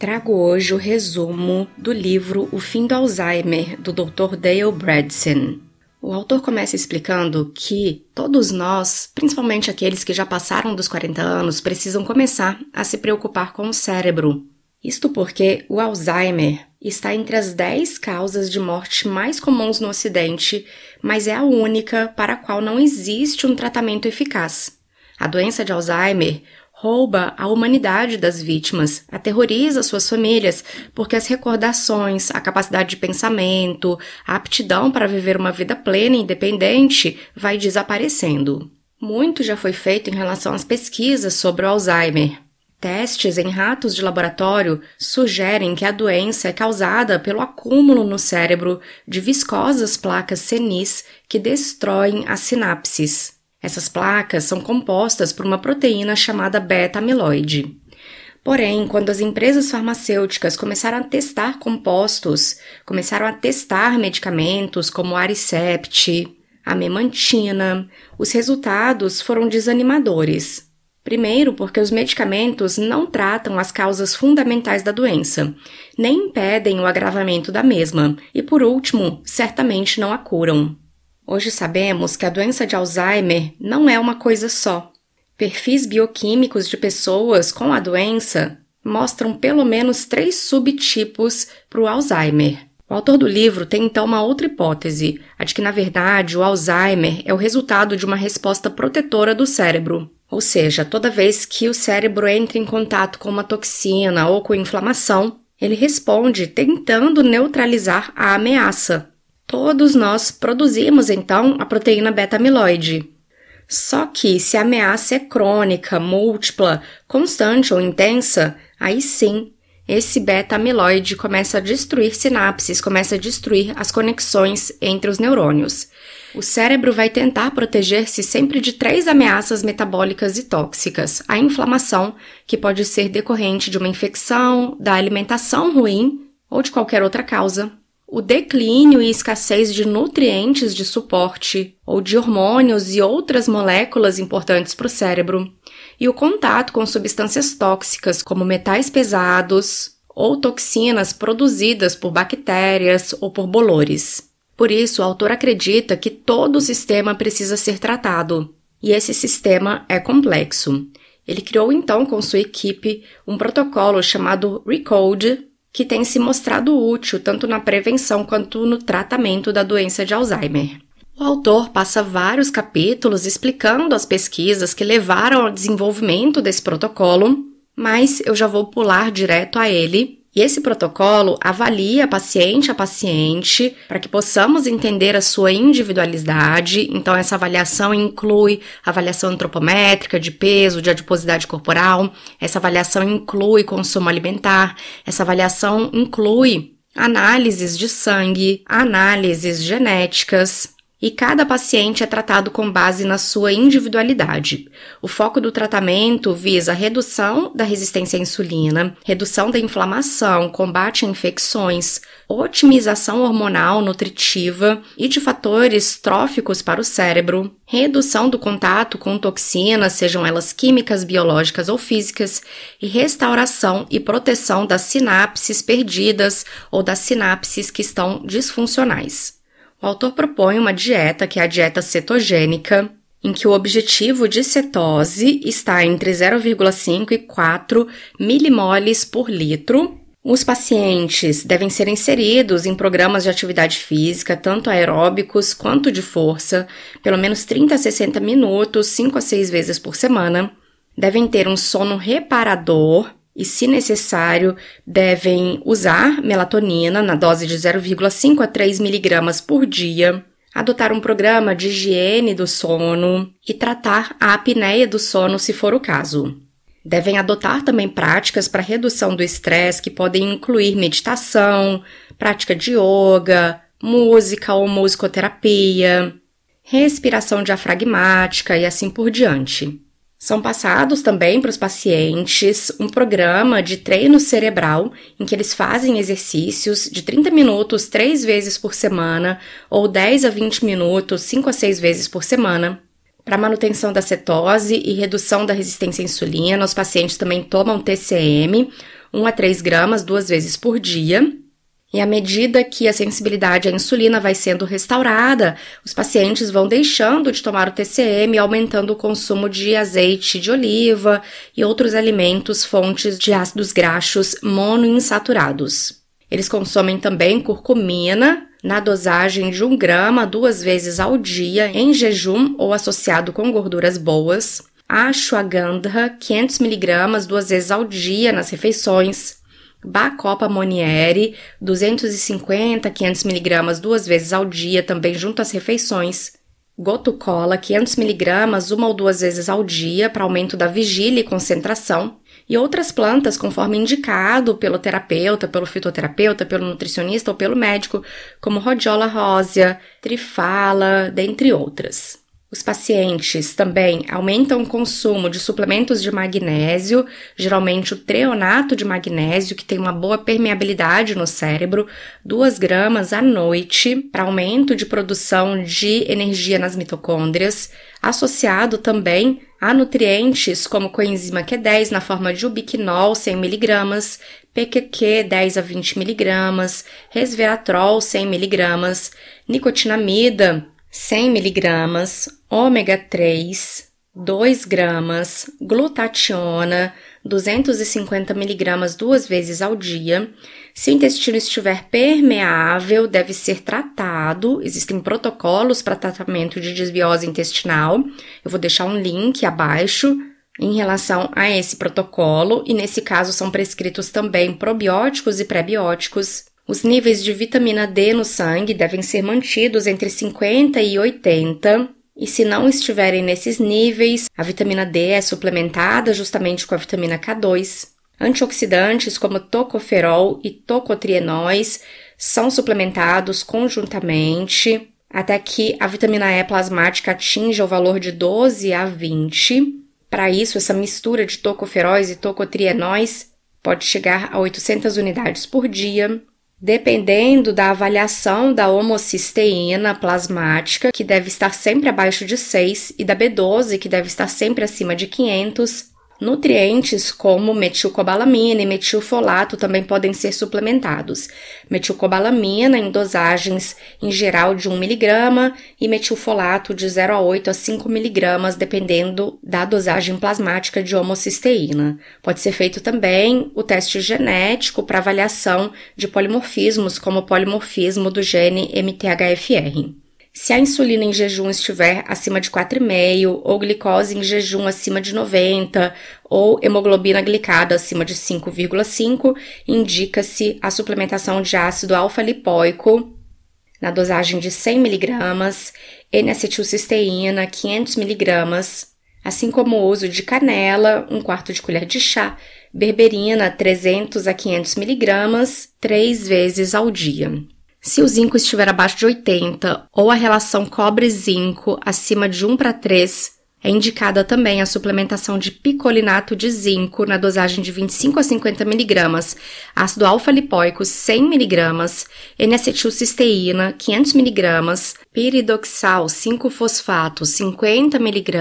Trago hoje o resumo do livro O Fim do Alzheimer, do Dr. Dale Bredesen. O autor começa explicando que todos nós, principalmente aqueles que já passaram dos 40 anos, precisam começar a se preocupar com o cérebro. Isto porque o Alzheimer está entre as 10 causas de morte mais comuns no Ocidente, mas é a única para a qual não existe um tratamento eficaz. A doença de Alzheimer rouba a humanidade das vítimas, aterroriza suas famílias, porque as recordações, a capacidade de pensamento, a aptidão para viver uma vida plena e independente vai desaparecendo. Muito já foi feito em relação às pesquisas sobre o Alzheimer. Testes em ratos de laboratório sugerem que a doença é causada pelo acúmulo no cérebro de viscosas placas senis que destroem as sinapses. Essas placas são compostas por uma proteína chamada beta-amiloide. Porém, quando as empresas farmacêuticas começaram a testar compostos, começaram a testar medicamentos como Aricept, a memantina, os resultados foram desanimadores. Primeiro, porque os medicamentos não tratam as causas fundamentais da doença, nem impedem o agravamento da mesma, e por último, certamente não a curam. Hoje sabemos que a doença de Alzheimer não é uma coisa só. Perfis bioquímicos de pessoas com a doença mostram pelo menos três subtipos para o Alzheimer. O autor do livro tem então uma outra hipótese, a de que, na verdade, o Alzheimer é o resultado de uma resposta protetora do cérebro. Ou seja, toda vez que o cérebro entra em contato com uma toxina ou com inflamação, ele responde tentando neutralizar a ameaça. Todos nós produzimos então a proteína beta-amiloide. Só que se a ameaça é crônica, múltipla, constante ou intensa, aí sim esse beta-amiloide começa a destruir sinapses, começa a destruir as conexões entre os neurônios. O cérebro vai tentar proteger-se sempre de três ameaças metabólicas e tóxicas: a inflamação, que pode ser decorrente de uma infecção, da alimentação ruim ou de qualquer outra causa, o declínio e escassez de nutrientes de suporte ou de hormônios e outras moléculas importantes para o cérebro, e o contato com substâncias tóxicas como metais pesados ou toxinas produzidas por bactérias ou por bolores. Por isso, o autor acredita que todo o sistema precisa ser tratado, e esse sistema é complexo. Ele criou então com sua equipe um protocolo chamado RECODE que tem se mostrado útil tanto na prevenção quanto no tratamento da doença de Alzheimer. O autor passa vários capítulos explicando as pesquisas que levaram ao desenvolvimento desse protocolo, mas eu já vou pular direto a ele e esse protocolo avalia paciente a paciente para que possamos entender a sua individualidade. Então, essa avaliação inclui avaliação antropométrica de peso, de adiposidade corporal, essa avaliação inclui consumo alimentar, essa avaliação inclui análises de sangue, análises genéticas, e cada paciente é tratado com base na sua individualidade. O foco do tratamento visa redução da resistência à insulina, redução da inflamação, combate a infecções, otimização hormonal nutritiva e de fatores tróficos para o cérebro, redução do contato com toxinas, sejam elas químicas, biológicas ou físicas, e restauração e proteção das sinapses perdidas ou das sinapses que estão disfuncionais. O autor propõe uma dieta que é a dieta cetogênica, em que o objetivo de cetose está entre 0,5 e 4 milimoles por litro. Os pacientes devem ser inseridos em programas de atividade física, tanto aeróbicos quanto de força, pelo menos 30 a 60 minutos, 5 a 6 vezes por semana. Devem ter um sono reparador e, se necessário, devem usar melatonina na dose de 0,5 a 3 miligramas por dia, adotar um programa de higiene do sono e tratar a apneia do sono se for o caso. Devem adotar também práticas para redução do estresse que podem incluir meditação, prática de yoga, música ou musicoterapia, respiração diafragmática e assim por diante. São passados também para os pacientes um programa de treino cerebral em que eles fazem exercícios de 30 minutos três vezes por semana ou 10 a 20 minutos cinco a seis vezes por semana. Para manutenção da cetose e redução da resistência à insulina, os pacientes também tomam TCM 1 a 3 gramas duas vezes por dia e à medida que a sensibilidade à insulina vai sendo restaurada, os pacientes vão deixando de tomar o TCM, aumentando o consumo de azeite de oliva e outros alimentos fontes de ácidos graxos monoinsaturados. Eles consomem também curcumina na dosagem de 1 grama duas vezes ao dia, em jejum ou associado com gorduras boas, ashwagandha 500 miligramas duas vezes ao dia nas refeições, Bacopa Monieri, 250 500 mg duas vezes ao dia, também junto às refeições. Gotucola, 500 mg uma ou duas vezes ao dia para aumento da vigília e concentração. E outras plantas, conforme indicado pelo terapeuta, pelo fitoterapeuta, pelo nutricionista ou pelo médico, como rodiola rósea, trifala, dentre outras. Os pacientes também aumentam o consumo de suplementos de magnésio, geralmente o treonato de magnésio, que tem uma boa permeabilidade no cérebro, 2 gramas à noite, para aumento de produção de energia nas mitocôndrias, associado também a nutrientes como coenzima Q10 na forma de ubiquinol 100mg, PQQ 10 a 20mg, resveratrol 100mg, nicotinamida 100 miligramas, ômega 3, 2 gramas, glutationa, 250 miligramas duas vezes ao dia. Se o intestino estiver permeável, deve ser tratado. Existem protocolos para tratamento de desbiose intestinal. Eu vou deixar um link abaixo em relação a esse protocolo e nesse caso são prescritos também probióticos e pré-bióticos os níveis de vitamina D no sangue devem ser mantidos entre 50 e 80, e se não estiverem nesses níveis, a vitamina D é suplementada justamente com a vitamina K2. Antioxidantes como tocoferol e tocotrienóis são suplementados conjuntamente até que a vitamina E plasmática atinja o valor de 12 a 20. Para isso, essa mistura de tocoferóis e tocotrienóis pode chegar a 800 unidades por dia. Dependendo da avaliação da homocisteína plasmática, que deve estar sempre abaixo de 6, e da B12, que deve estar sempre acima de 500, Nutrientes como metilcobalamina e metilfolato também podem ser suplementados. Metilcobalamina em dosagens em geral de 1mg e metilfolato de 0 a 8 a 5mg, dependendo da dosagem plasmática de homocisteína. Pode ser feito também o teste genético para avaliação de polimorfismos, como o polimorfismo do gene MTHFR. Se a insulina em jejum estiver acima de 4,5, ou glicose em jejum acima de 90, ou hemoglobina glicada acima de 5,5, indica-se a suplementação de ácido alfa-lipóico na dosagem de 100mg, N-acetilcisteína 500mg, assim como o uso de canela, 1 quarto de colher de chá, berberina 300 a 500mg, 3 vezes ao dia. Se o zinco estiver abaixo de 80 ou a relação cobre-zinco acima de 1 para 3, é indicada também a suplementação de picolinato de zinco na dosagem de 25 a 50 mg, ácido alfa-lipoico 100 mg, N-acetilcisteína 500 mg, piridoxal 5-fosfato 50 mg,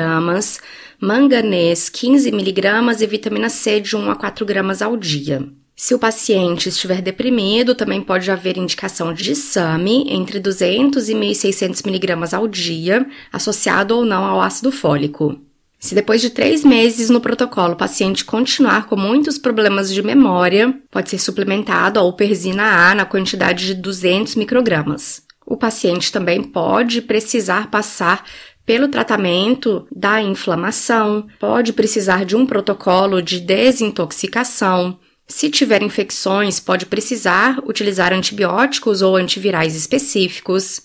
manganês 15 mg e vitamina C de 1 a 4 gramas ao dia. Se o paciente estiver deprimido, também pode haver indicação de SAMI entre 200 e 1.600 mg ao dia, associado ou não ao ácido fólico. Se depois de três meses no protocolo o paciente continuar com muitos problemas de memória, pode ser suplementado a Uperzina A na quantidade de 200 microgramas. O paciente também pode precisar passar pelo tratamento da inflamação, pode precisar de um protocolo de desintoxicação, se tiver infecções, pode precisar utilizar antibióticos ou antivirais específicos.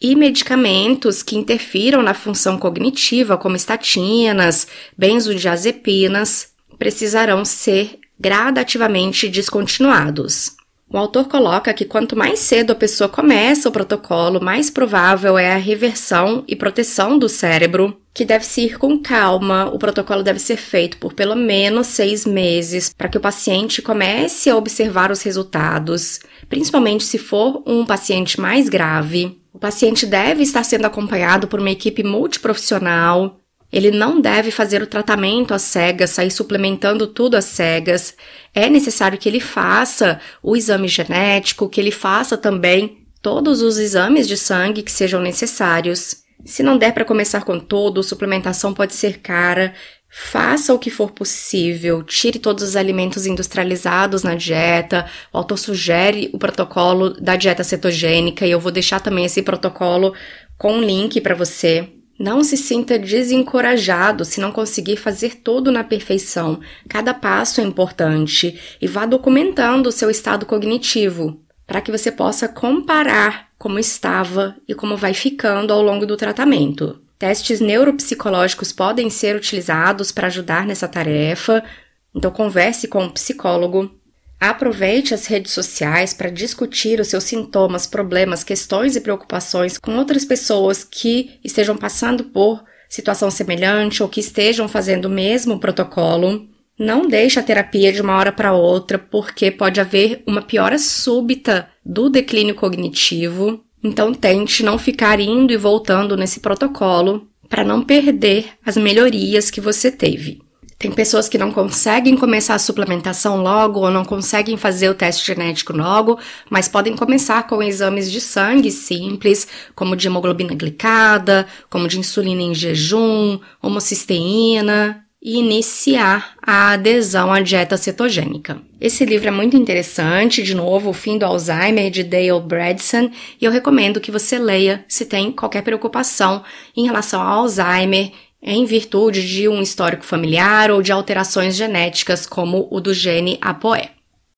E medicamentos que interfiram na função cognitiva, como estatinas, benzodiazepinas, precisarão ser gradativamente descontinuados. O autor coloca que quanto mais cedo a pessoa começa o protocolo, mais provável é a reversão e proteção do cérebro, que deve se ir com calma. O protocolo deve ser feito por pelo menos seis meses para que o paciente comece a observar os resultados, principalmente se for um paciente mais grave. O paciente deve estar sendo acompanhado por uma equipe multiprofissional ele não deve fazer o tratamento às cegas, sair suplementando tudo às cegas. É necessário que ele faça o exame genético, que ele faça também todos os exames de sangue que sejam necessários. Se não der para começar com todo, suplementação pode ser cara. Faça o que for possível, tire todos os alimentos industrializados na dieta. O autor sugere o protocolo da dieta cetogênica e eu vou deixar também esse protocolo com um link para você não se sinta desencorajado se não conseguir fazer tudo na perfeição. Cada passo é importante e vá documentando o seu estado cognitivo para que você possa comparar como estava e como vai ficando ao longo do tratamento. Testes neuropsicológicos podem ser utilizados para ajudar nessa tarefa, então converse com o um psicólogo Aproveite as redes sociais para discutir os seus sintomas, problemas, questões e preocupações com outras pessoas que estejam passando por situação semelhante ou que estejam fazendo o mesmo protocolo. Não deixe a terapia de uma hora para outra, porque pode haver uma piora súbita do declínio cognitivo. Então, tente não ficar indo e voltando nesse protocolo para não perder as melhorias que você teve. Tem pessoas que não conseguem começar a suplementação logo ou não conseguem fazer o teste genético logo, mas podem começar com exames de sangue simples, como de hemoglobina glicada, como de insulina em jejum, homocisteína, e iniciar a adesão à dieta cetogênica. Esse livro é muito interessante, de novo, O Fim do Alzheimer, de Dale Bredson, e eu recomendo que você leia se tem qualquer preocupação em relação ao Alzheimer em virtude de um histórico familiar ou de alterações genéticas, como o do gene APOE.